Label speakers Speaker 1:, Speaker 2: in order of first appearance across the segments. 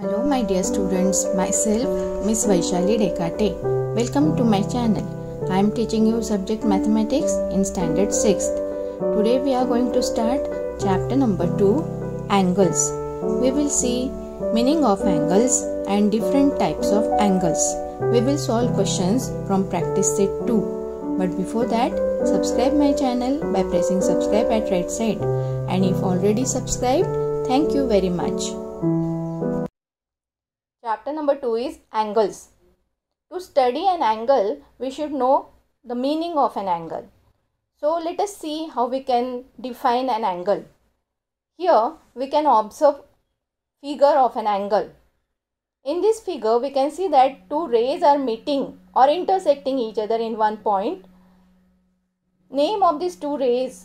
Speaker 1: Hello my dear students, myself Miss Vaishali Dekate. Welcome to my channel. I am teaching you subject mathematics in standard 6th. Today we are going to start chapter number 2 angles. We will see meaning of angles and different types of angles. We will solve questions from practice set 2. But before that, subscribe my channel by pressing subscribe at right side. And if already subscribed, thank you very much. Chapter number 2 is angles. To study an angle, we should know the meaning of an angle. So let us see how we can define an angle. Here we can observe figure of an angle. In this figure we can see that two rays are meeting or intersecting each other in one point. Name of these two rays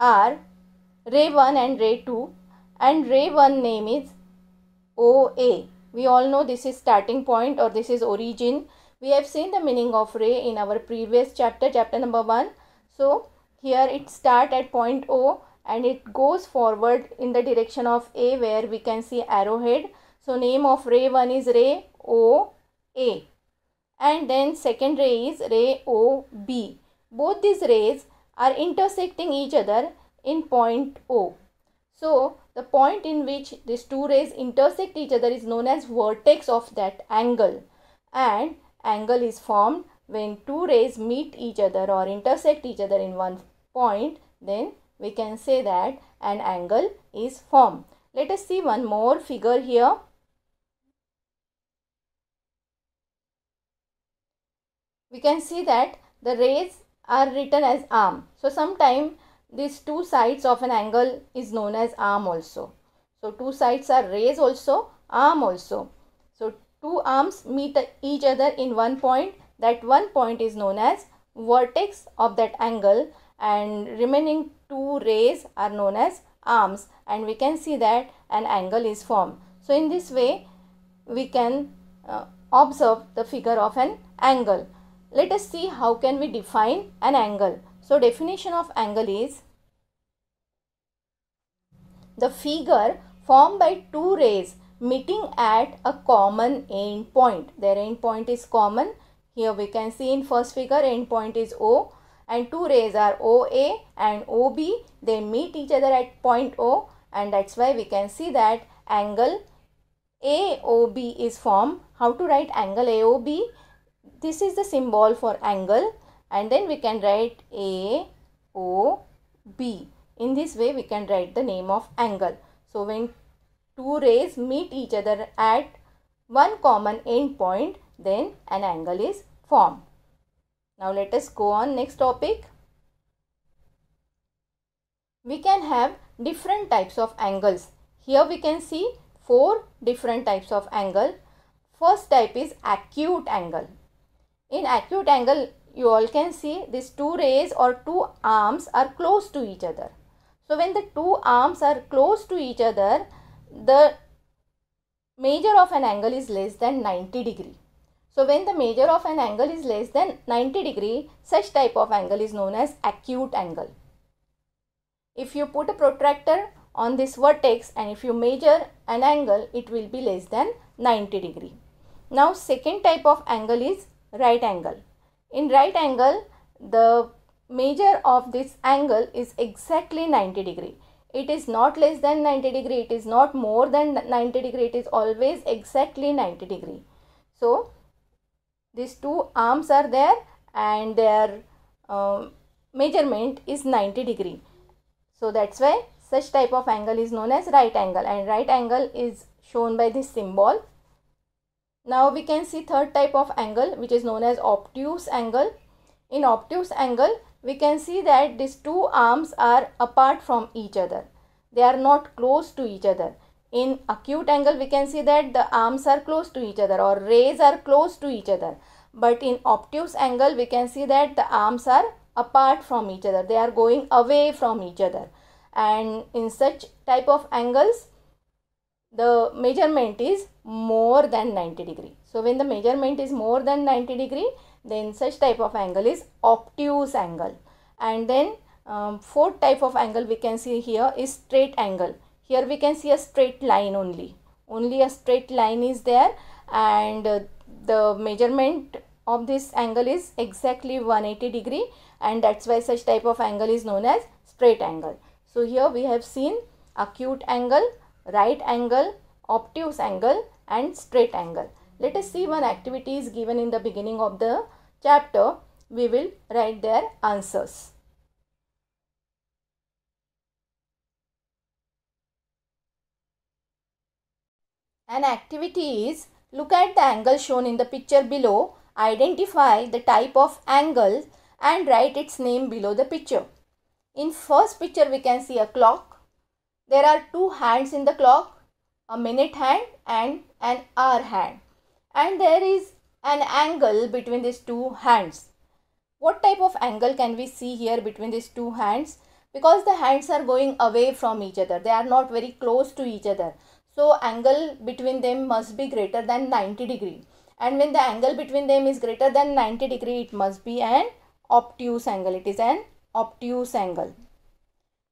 Speaker 1: are ray 1 and ray 2 and ray 1 name is OA we all know this is starting point or this is origin. We have seen the meaning of ray in our previous chapter, chapter number 1. So, here it start at point O and it goes forward in the direction of A where we can see arrowhead. So, name of ray 1 is ray O A and then second ray is ray O B. Both these rays are intersecting each other in point O. So, the point in which these two rays intersect each other is known as vertex of that angle and angle is formed when two rays meet each other or intersect each other in one point then we can say that an angle is formed. Let us see one more figure here. We can see that the rays are written as arm. So sometime these two sides of an angle is known as arm also. So two sides are rays also, arm also. So two arms meet each other in one point. That one point is known as vertex of that angle and remaining two rays are known as arms and we can see that an angle is formed. So in this way we can uh, observe the figure of an angle. Let us see how can we define an angle. So definition of angle is the figure formed by two rays meeting at a common end point. Their end point is common. Here we can see in first figure end point is O and two rays are OA and OB. They meet each other at point O and that's why we can see that angle AOB is formed. How to write angle AOB? This is the symbol for angle and then we can write A, O, B. In this way we can write the name of angle. So when two rays meet each other at one common end point then an angle is formed. Now let us go on next topic. We can have different types of angles. Here we can see four different types of angle. First type is acute angle. In acute angle you all can see these two rays or two arms are close to each other. So when the two arms are close to each other, the measure of an angle is less than 90 degree. So when the measure of an angle is less than 90 degree, such type of angle is known as acute angle. If you put a protractor on this vertex and if you measure an angle, it will be less than 90 degree. Now second type of angle is right angle. In right angle, the measure of this angle is exactly 90 degree. It is not less than 90 degree, it is not more than 90 degree, it is always exactly 90 degree. So, these two arms are there and their um, measurement is 90 degree. So, that's why such type of angle is known as right angle and right angle is shown by this symbol now we can see third type of angle which is known as obtuse angle. In obtuse angle, we can see that these two arms are apart from each other. They are not close to each other. In acute angle, we can see that the arms are close to each other or rays are close to each other. But in obtuse angle, we can see that the arms are apart from each other. They are going away from each other. And in such type of angles, the measurement is more than 90 degree. So when the measurement is more than 90 degree, then such type of angle is obtuse angle. And then um, fourth type of angle we can see here is straight angle. Here we can see a straight line only. Only a straight line is there and uh, the measurement of this angle is exactly 180 degree and that's why such type of angle is known as straight angle. So here we have seen acute angle right angle, obtuse angle and straight angle. Let us see one activity is given in the beginning of the chapter. We will write their answers. An activity is look at the angle shown in the picture below, identify the type of angle and write its name below the picture. In first picture we can see a clock there are two hands in the clock a minute hand and an hour hand and there is an angle between these two hands what type of angle can we see here between these two hands because the hands are going away from each other they are not very close to each other so angle between them must be greater than 90 degree and when the angle between them is greater than 90 degree it must be an obtuse angle it is an obtuse angle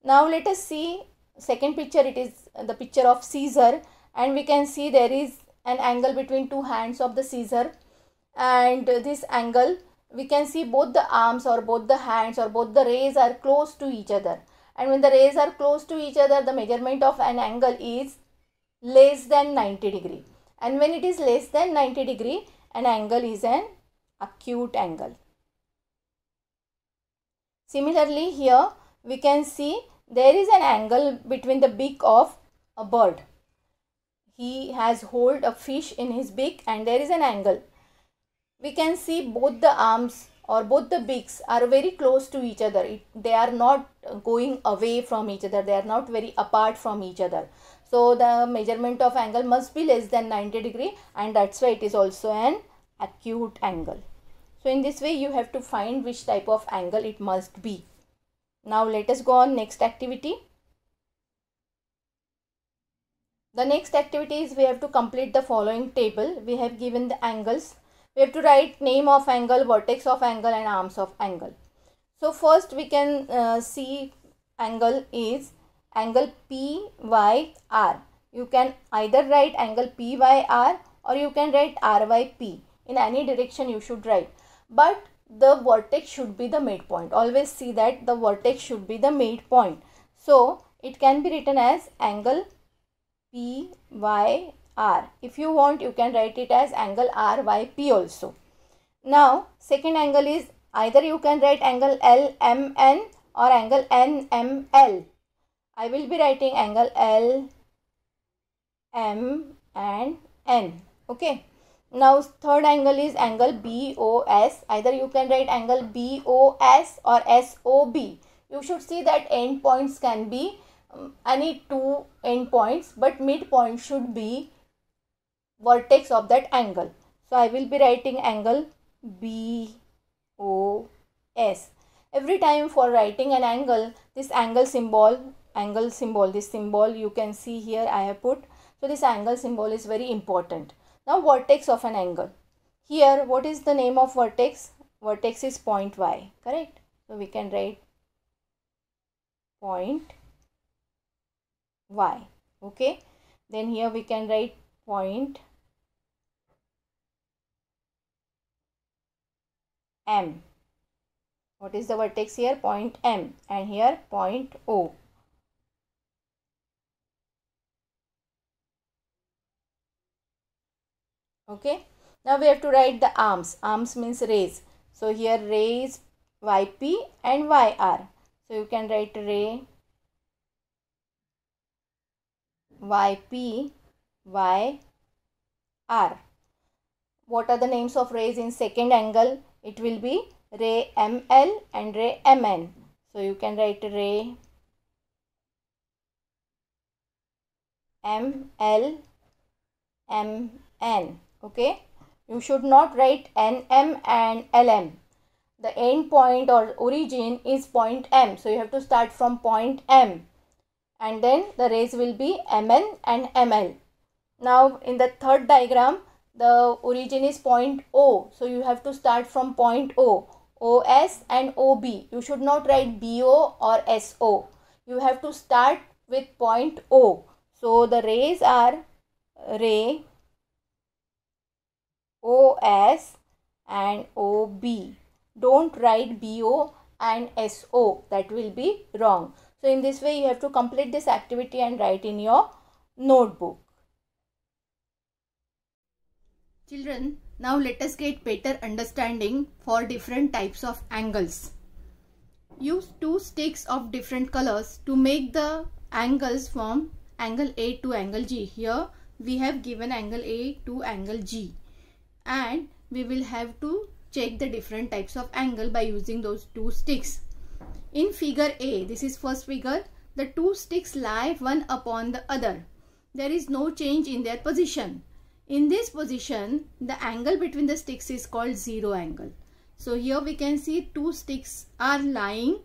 Speaker 1: now let us see second picture it is the picture of caesar and we can see there is an angle between two hands of the caesar and this angle we can see both the arms or both the hands or both the rays are close to each other and when the rays are close to each other the measurement of an angle is less than 90 degree and when it is less than 90 degree an angle is an acute angle similarly here we can see there is an angle between the beak of a bird. He has hold a fish in his beak and there is an angle. We can see both the arms or both the beaks are very close to each other. It, they are not going away from each other. They are not very apart from each other. So the measurement of angle must be less than 90 degree and that's why it is also an acute angle. So in this way you have to find which type of angle it must be. Now let us go on next activity. The next activity is we have to complete the following table. We have given the angles. We have to write name of angle, vertex of angle and arms of angle. So first we can uh, see angle is angle PYR. You can either write angle PYR or you can write RYP. In any direction you should write. But the vertex should be the midpoint always see that the vertex should be the midpoint so it can be written as angle p y r if you want you can write it as angle r y p also now second angle is either you can write angle l m n or angle n m l i will be writing angle l m and n okay now third angle is angle BOS. Either you can write angle BOS or SOB. You should see that points can be um, any two points, but midpoint should be vertex of that angle. So I will be writing angle BOS. Every time for writing an angle, this angle symbol, angle symbol, this symbol you can see here I have put. So this angle symbol is very important now vertex of an angle. Here what is the name of vertex? Vertex is point y, correct? So we can write point y, okay? Then here we can write point M. What is the vertex here? Point M and here point O. okay now we have to write the arms arms means rays so here rays yp and yr so you can write ray yp yr what are the names of rays in second angle it will be ray ml and ray mn so you can write ray ml mn okay you should not write nm and lm the end point or origin is point m so you have to start from point m and then the rays will be mn and ml now in the third diagram the origin is point o so you have to start from point o os and ob you should not write bo or so you have to start with point o so the rays are ray OS and OB. Don't write BO and SO. That will be wrong. So in this way you have to complete this activity and write in your notebook. Children, now let us get better understanding for different types of angles. Use two sticks of different colors to make the angles from angle A to angle G. Here we have given angle A to angle G and we will have to check the different types of angle by using those two sticks. In figure A, this is first figure, the two sticks lie one upon the other. There is no change in their position. In this position, the angle between the sticks is called zero angle. So here we can see two sticks are lying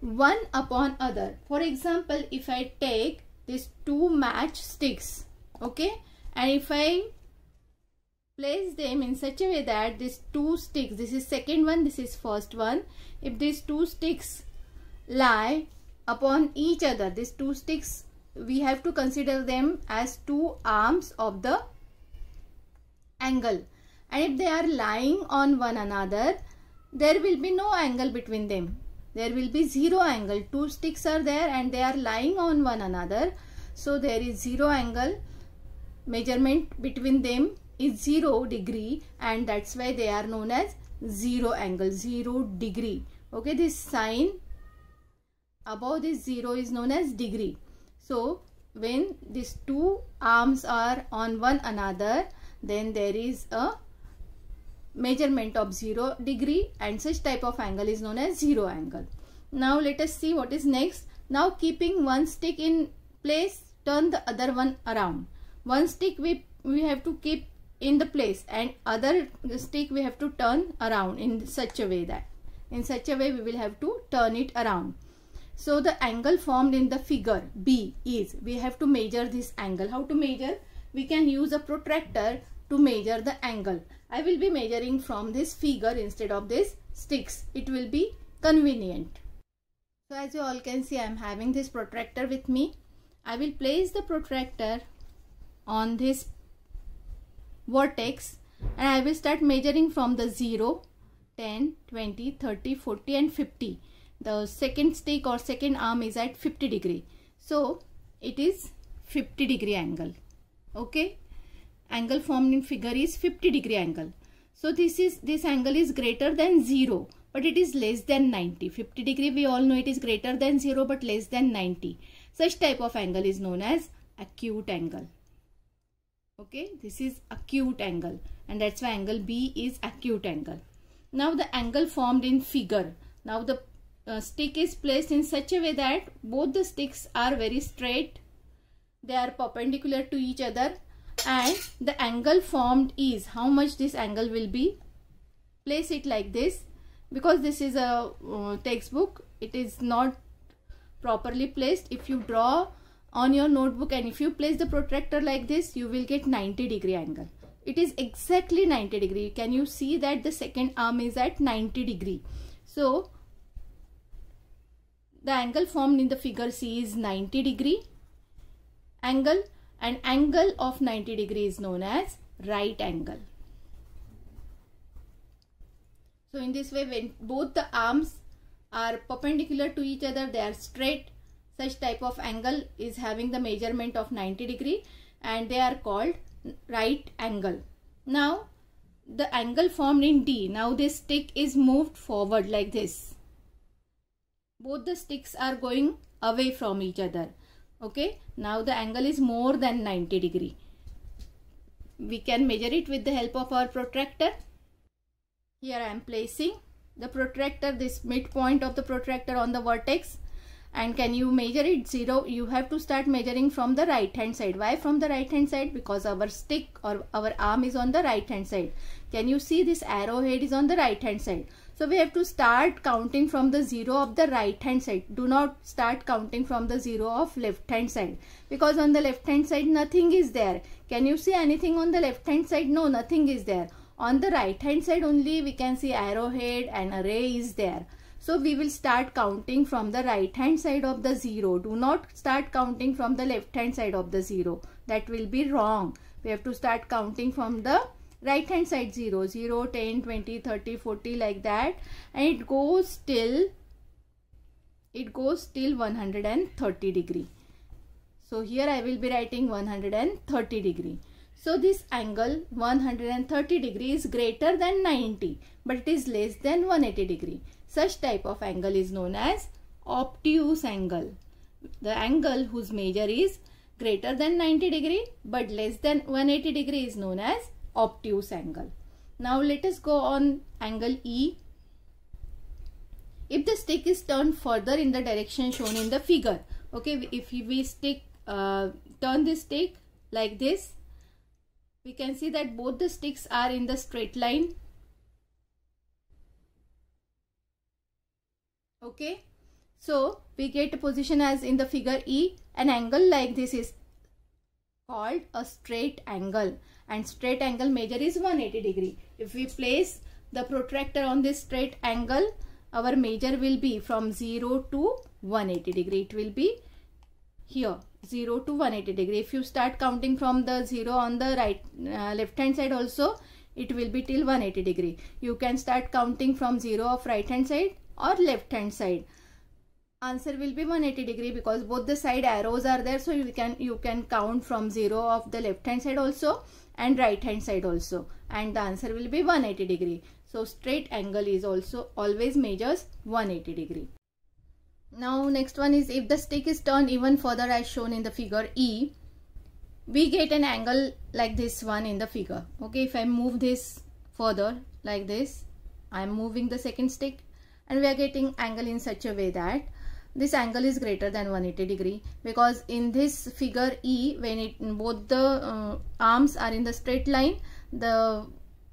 Speaker 1: one upon other. For example, if I take these two match sticks, okay, and if I place them in such a way that these two sticks this is second one this is first one if these two sticks lie upon each other these two sticks we have to consider them as two arms of the angle and if they are lying on one another there will be no angle between them there will be zero angle two sticks are there and they are lying on one another so there is zero angle measurement between them is 0 degree and that's why they are known as 0 angle 0 degree okay this sine above this 0 is known as degree so when these two arms are on one another then there is a measurement of 0 degree and such type of angle is known as 0 angle. Now let us see what is next. Now keeping one stick in place turn the other one around. One stick we, we have to keep in the place and other stick we have to turn around in such a way that in such a way we will have to turn it around so the angle formed in the figure b is we have to measure this angle how to measure we can use a protractor to measure the angle i will be measuring from this figure instead of this sticks it will be convenient so as you all can see i am having this protractor with me i will place the protractor on this vertex and I will start measuring from the 0, 10, 20, 30, 40 and 50. The second stick or second arm is at 50 degree. So it is 50 degree angle. Okay. Angle formed in figure is 50 degree angle. So this is this angle is greater than 0 but it is less than 90. 50 degree we all know it is greater than 0 but less than 90. Such type of angle is known as acute angle okay this is acute angle and that's why angle B is acute angle now the angle formed in figure now the uh, stick is placed in such a way that both the sticks are very straight they are perpendicular to each other and the angle formed is how much this angle will be place it like this because this is a uh, textbook it is not properly placed if you draw on your notebook and if you place the protractor like this you will get 90 degree angle it is exactly 90 degree can you see that the second arm is at 90 degree so the angle formed in the figure C is 90 degree angle and angle of 90 degree is known as right angle so in this way when both the arms are perpendicular to each other they are straight such type of angle is having the measurement of 90 degree and they are called right angle. Now the angle formed in D. Now this stick is moved forward like this. Both the sticks are going away from each other. Okay. Now the angle is more than 90 degree. We can measure it with the help of our protractor. Here I am placing the protractor, this midpoint of the protractor on the vertex and can you measure it 0 you have to start measuring from the right hand side why from the right hand side because our stick or our arm is on the right hand side can you see this arrowhead is on the right hand side so we have to start counting from the 0 of the right hand side do not start counting from the 0 of left hand side because on the left hand side nothing is there can you see anything on the left hand side no nothing is there on the right hand side only we can see arrowhead and array is there so we will start counting from the right hand side of the 0. Do not start counting from the left hand side of the 0. That will be wrong. We have to start counting from the right hand side 0. 0, 10, 20, 30, 40 like that. And it goes till, it goes till 130 degree. So here I will be writing 130 degree. So this angle 130 degree is greater than 90 but it is less than 180 degree. Such type of angle is known as obtuse angle. The angle whose measure is greater than 90 degree but less than 180 degree is known as obtuse angle. Now let us go on angle E. If the stick is turned further in the direction shown in the figure, okay, if we stick, uh, turn this stick like this we can see that both the sticks are in the straight line okay so we get a position as in the figure E an angle like this is called a straight angle and straight angle measure is 180 degree if we place the protractor on this straight angle our measure will be from 0 to 180 degree it will be here 0 to 180 degree if you start counting from the 0 on the right uh, left hand side also it will be till 180 degree you can start counting from 0 of right hand side or left hand side answer will be 180 degree because both the side arrows are there so you can you can count from 0 of the left hand side also and right hand side also and the answer will be 180 degree so straight angle is also always measures 180 degree now next one is if the stick is turned even further as shown in the figure E, we get an angle like this one in the figure. Okay, if I move this further like this, I am moving the second stick and we are getting angle in such a way that this angle is greater than 180 degree because in this figure E when it both the uh, arms are in the straight line the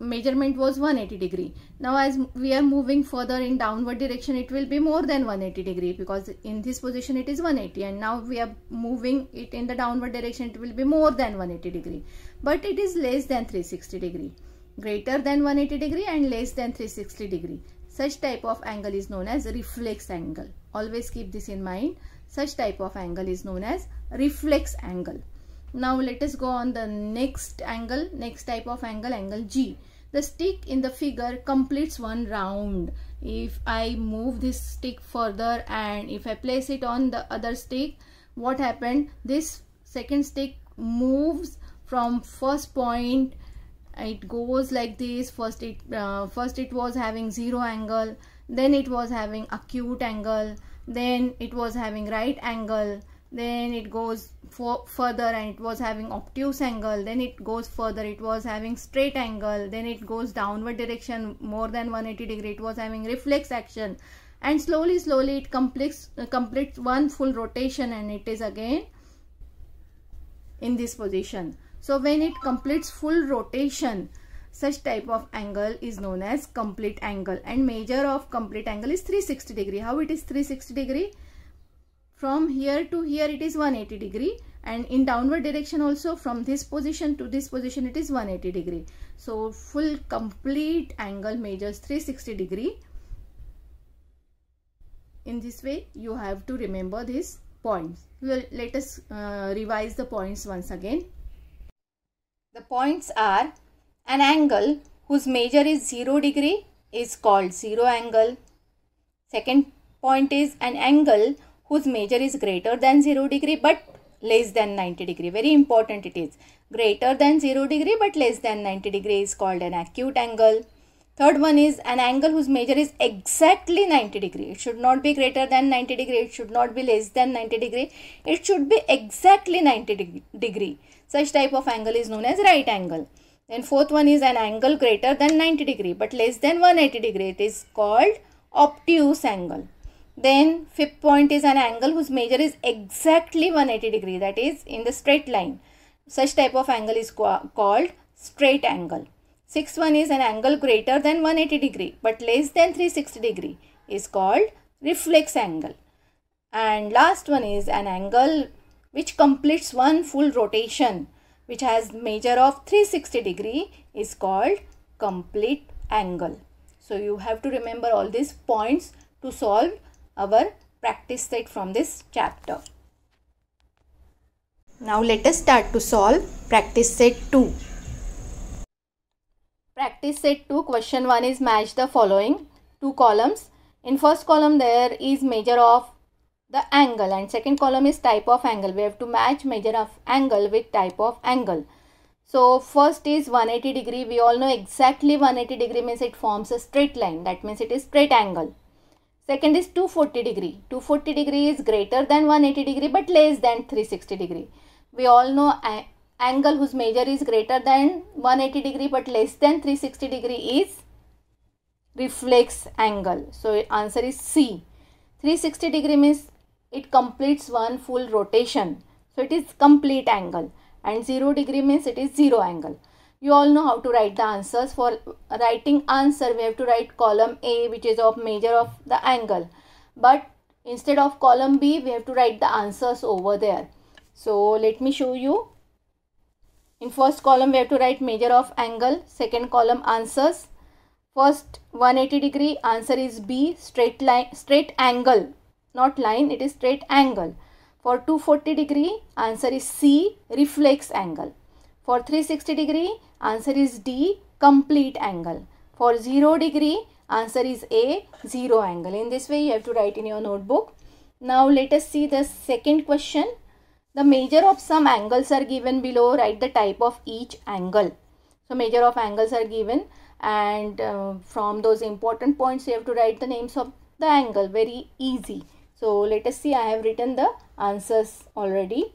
Speaker 1: measurement was 180 degree now as we are moving further in downward direction it will be more than 180 degree because in this position it is 180 and now we are moving it in the downward direction it will be more than 180 degree but it is less than 360 degree greater than 180 degree and less than 360 degree such type of angle is known as reflex angle always keep this in mind such type of angle is known as reflex angle now let us go on the next angle next type of angle angle g the stick in the figure completes one round if i move this stick further and if i place it on the other stick what happened this second stick moves from first point it goes like this first it uh, first it was having zero angle then it was having acute angle then it was having right angle then it goes for further and it was having obtuse angle then it goes further it was having straight angle then it goes downward direction more than 180 degree it was having reflex action and slowly slowly it completes uh, completes one full rotation and it is again in this position so when it completes full rotation such type of angle is known as complete angle and measure of complete angle is 360 degree how it is 360 degree from here to here it is 180 degree and in downward direction also from this position to this position it is 180 degree so full complete angle measures 360 degree in this way you have to remember these points well let us uh, revise the points once again the points are an angle whose measure is 0 degree is called zero angle second point is an angle whose measure is greater than 0 degree but less than 90 degree. Very important it is. Greater than 0 degree but less than 90 degree is called an acute angle. Third one is an angle whose measure is exactly 90 degree. It should not be greater than 90 degree. It should not be less than 90 degree. It should be exactly 90 degree. Such type of angle is known as right angle. Then fourth one is an angle greater than 90 degree but less than 180 degree. It is called obtuse angle. Then fifth point is an angle whose measure is exactly 180 degree that is in the straight line. Such type of angle is called straight angle. Sixth one is an angle greater than 180 degree but less than 360 degree is called reflex angle. And last one is an angle which completes one full rotation which has measure of 360 degree is called complete angle. So you have to remember all these points to solve our practice set from this chapter. Now let us start to solve practice set 2. Practice set 2 question 1 is match the following two columns. In first column there is measure of the angle and second column is type of angle. We have to match measure of angle with type of angle. So first is 180 degree. We all know exactly 180 degree means it forms a straight line. That means it is straight angle. Second is 240 degree. 240 degree is greater than 180 degree but less than 360 degree. We all know angle whose measure is greater than 180 degree but less than 360 degree is reflex angle. So answer is C. 360 degree means it completes one full rotation. So it is complete angle and 0 degree means it is 0 angle you all know how to write the answers for writing answer we have to write column a which is of measure of the angle but instead of column b we have to write the answers over there so let me show you in first column we have to write measure of angle second column answers first 180 degree answer is b straight line straight angle not line it is straight angle for 240 degree answer is c reflex angle for 360 degree Answer is D, complete angle. For 0 degree, answer is A, 0 angle. In this way, you have to write in your notebook. Now, let us see the second question. The measure of some angles are given below. Write the type of each angle. So, measure of angles are given and uh, from those important points, you have to write the names of the angle. Very easy. So, let us see. I have written the answers already.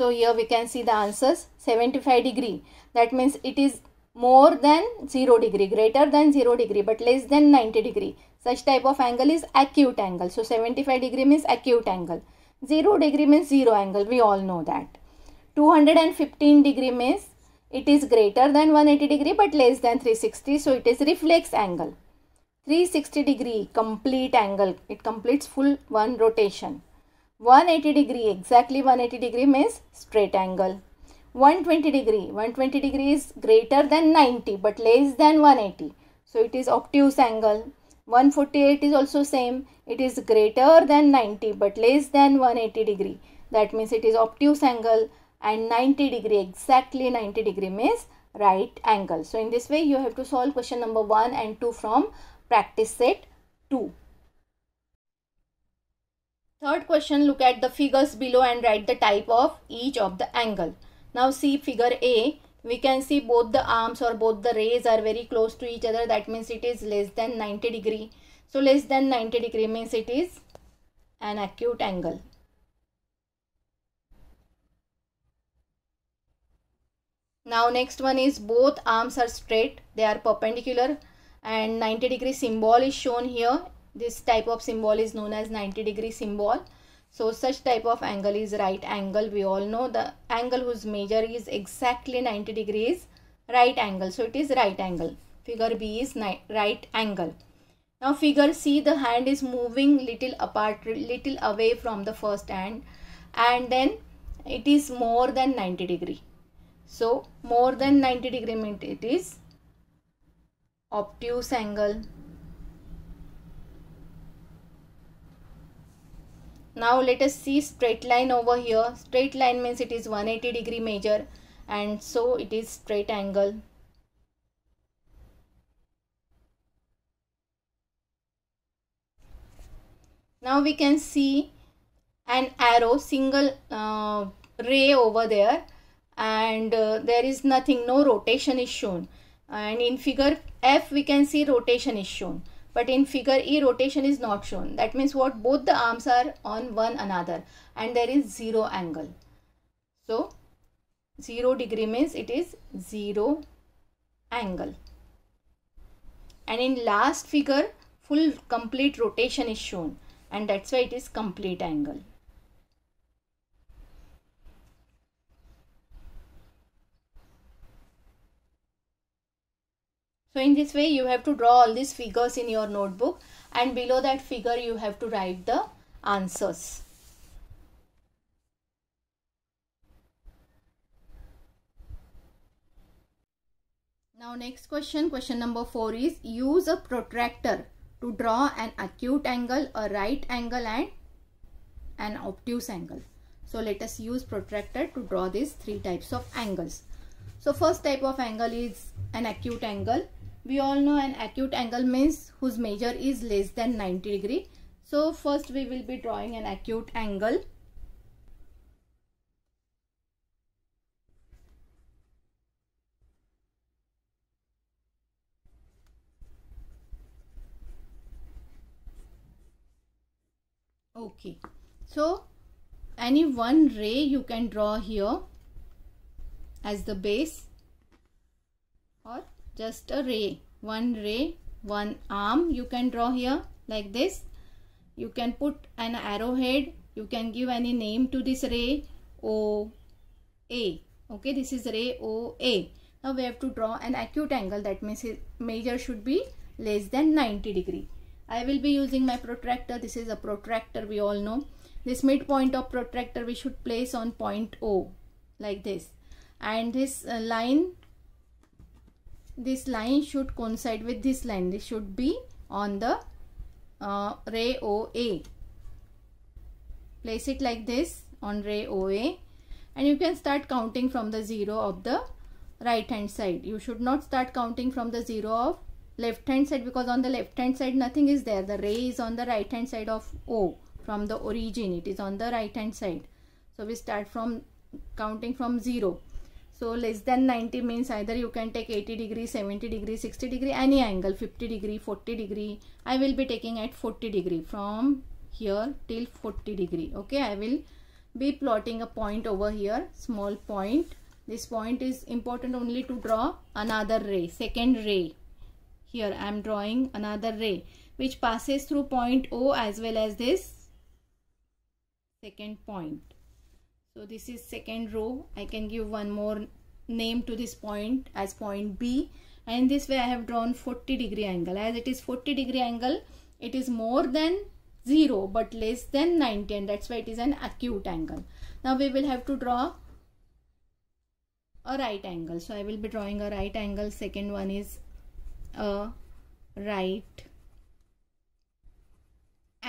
Speaker 1: So here we can see the answers 75 degree. That means it is more than 0 degree, greater than 0 degree but less than 90 degree. Such type of angle is acute angle. So 75 degree means acute angle. 0 degree means 0 angle. We all know that. 215 degree means it is greater than 180 degree but less than 360. So it is reflex angle. 360 degree complete angle. It completes full one rotation. 180 degree exactly 180 degree means straight angle 120 degree 120 degree is greater than 90 but less than 180 so it is obtuse angle 148 is also same it is greater than 90 but less than 180 degree that means it is obtuse angle and 90 degree exactly 90 degree means right angle so in this way you have to solve question number 1 and 2 from practice set 2 Third question, look at the figures below and write the type of each of the angle. Now see figure A. We can see both the arms or both the rays are very close to each other. That means it is less than 90 degree. So less than 90 degree means it is an acute angle. Now next one is both arms are straight. They are perpendicular and 90 degree symbol is shown here this type of symbol is known as 90 degree symbol. So such type of angle is right angle. We all know the angle whose measure is exactly 90 degrees right angle. So it is right angle. Figure B is right angle. Now figure C the hand is moving little apart little away from the first hand and then it is more than 90 degree. So more than 90 degree means it is obtuse angle. now let us see straight line over here straight line means it is 180 degree measure and so it is straight angle now we can see an arrow single uh, ray over there and uh, there is nothing no rotation is shown and in figure f we can see rotation is shown but in figure E rotation is not shown. That means what both the arms are on one another and there is zero angle. So 0 degree means it is 0 angle. And in last figure full complete rotation is shown and that's why it is complete angle. So in this way you have to draw all these figures in your notebook and below that figure you have to write the answers. Now next question, question number 4 is use a protractor to draw an acute angle, a right angle and an obtuse angle. So let us use protractor to draw these three types of angles. So first type of angle is an acute angle we all know an acute angle means whose measure is less than 90 degree so first we will be drawing an acute angle okay so any one ray you can draw here as the base or just a ray one ray one arm you can draw here like this you can put an arrowhead you can give any name to this ray o a okay this is ray o a now we have to draw an acute angle that means measure should be less than 90 degree i will be using my protractor this is a protractor we all know this midpoint of protractor we should place on point o like this and this uh, line this line should coincide with this line. This should be on the uh, ray OA. Place it like this on ray OA and you can start counting from the 0 of the right hand side. You should not start counting from the 0 of left hand side because on the left hand side nothing is there. The ray is on the right hand side of O from the origin. It is on the right hand side. So we start from counting from 0 so less than 90 means either you can take 80 degree, 70 degree, 60 degree, any angle, 50 degree, 40 degree. I will be taking at 40 degree from here till 40 degree. Okay, I will be plotting a point over here, small point. This point is important only to draw another ray, second ray. Here I am drawing another ray which passes through point O as well as this second point so this is second row i can give one more name to this point as point b and this way i have drawn 40 degree angle as it is 40 degree angle it is more than 0 but less than 90 and that's why it is an acute angle now we will have to draw a right angle so i will be drawing a right angle second one is a right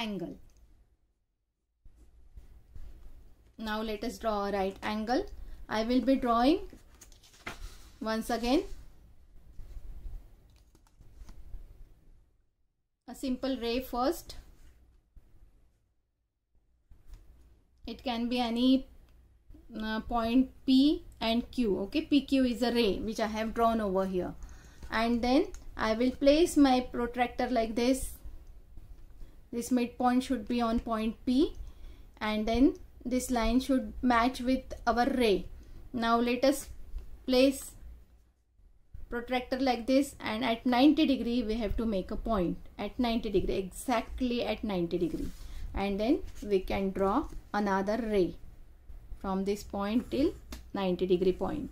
Speaker 1: angle now let us draw a right angle I will be drawing once again a simple ray first it can be any uh, point P and Q okay PQ is a ray which I have drawn over here and then I will place my protractor like this this midpoint should be on point P and then this line should match with our ray now let us place protractor like this and at 90 degree we have to make a point at 90 degree exactly at 90 degree and then we can draw another ray from this point till 90 degree point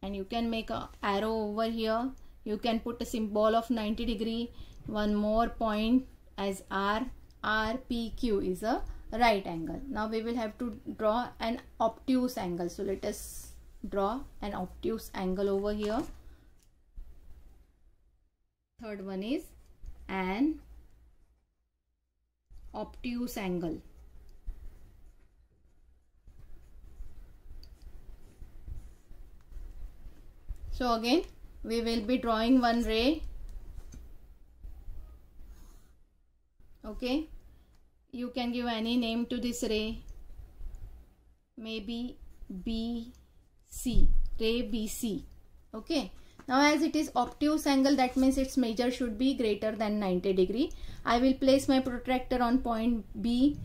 Speaker 1: and you can make a arrow over here you can put a symbol of 90 degree one more point as r r p q is a right angle now we will have to draw an obtuse angle so let us draw an obtuse angle over here third one is an obtuse angle so again we will be drawing one ray okay you can give any name to this ray maybe BC ray BC okay now as it is obtuse angle that means its measure should be greater than 90 degree I will place my protractor on point B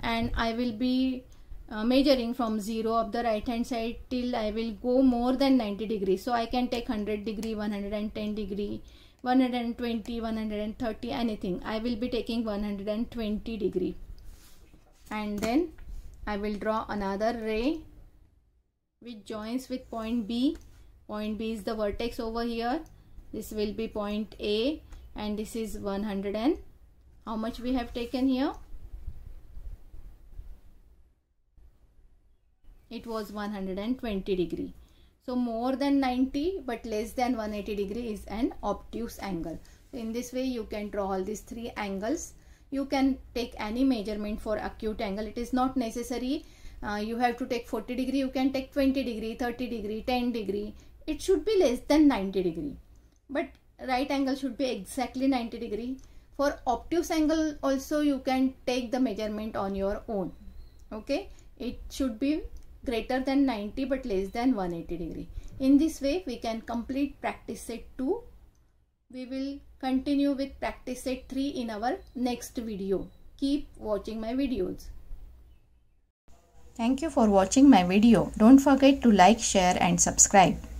Speaker 1: and I will be uh, measuring from 0 of the right hand side till I will go more than 90 degree so I can take 100 degree 110 degree 120 130 anything I will be taking 120 degree and then I will draw another ray which joins with point B point B is the vertex over here this will be point A and this is 100 and how much we have taken here it was 120 degree so more than 90 but less than 180 degree is an obtuse angle. So in this way you can draw all these three angles. You can take any measurement for acute angle. It is not necessary. Uh, you have to take 40 degree. You can take 20 degree, 30 degree, 10 degree. It should be less than 90 degree. But right angle should be exactly 90 degree. For obtuse angle also you can take the measurement on your own. Okay. It should be greater than 90 but less than 180 degree. In this way we can complete practice set 2. We will continue with practice set 3 in our next video. Keep watching my videos. Thank you for watching my video. Don't forget to like, share and subscribe.